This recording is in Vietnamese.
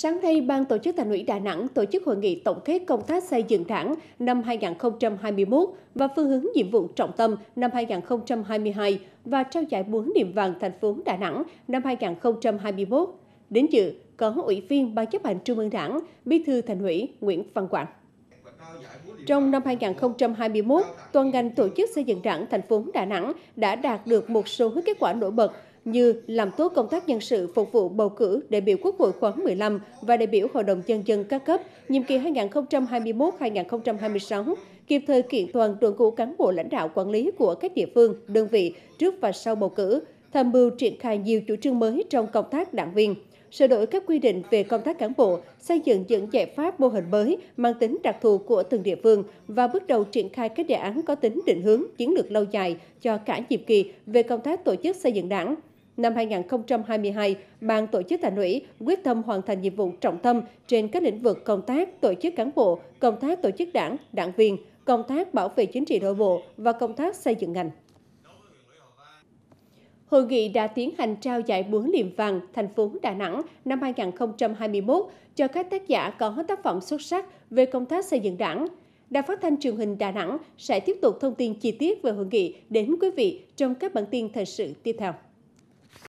Sáng nay, Ban tổ chức Thành ủy Đà Nẵng tổ chức hội nghị tổng kết công tác xây dựng đảng năm 2021 và phương hướng nhiệm vụ trọng tâm năm 2022 và trao giải bốn niệm vàng thành phố Đà Nẵng năm 2021. Đến dự có Ủy viên Ban chấp hành Trung ương Đảng, Bí thư Thành ủy Nguyễn Văn Quảng. Trong năm 2021, toàn ngành tổ chức xây dựng đảng thành phố Đà Nẵng đã đạt được một số kết quả nổi bật như làm tốt công tác nhân sự phục vụ bầu cử đại biểu Quốc hội khóa 15 và đại biểu Hội đồng Nhân dân các cấp, nhiệm kỳ 2021-2026, kịp thời kiện toàn đội ngũ cán bộ lãnh đạo quản lý của các địa phương, đơn vị trước và sau bầu cử, tham mưu triển khai nhiều chủ trương mới trong công tác đảng viên sửa đổi các quy định về công tác cán bộ, xây dựng những giải pháp mô hình mới mang tính đặc thù của từng địa phương và bước đầu triển khai các đề án có tính định hướng chiến lược lâu dài cho cả nhiệm kỳ về công tác tổ chức xây dựng đảng, năm 2022, Ban tổ chức thành ủy quyết tâm hoàn thành nhiệm vụ trọng tâm trên các lĩnh vực công tác tổ chức cán bộ, công tác tổ chức đảng, đảng viên, công tác bảo vệ chính trị nội bộ và công tác xây dựng ngành. Hội nghị đã tiến hành trao giải bướm liềm vàng thành phố Đà Nẵng năm 2021 cho các tác giả có tác phẩm xuất sắc về công tác xây dựng đảng. Đài phát thanh truyền hình Đà Nẵng sẽ tiếp tục thông tin chi tiết về hội nghị đến quý vị trong các bản tin thời sự tiếp theo.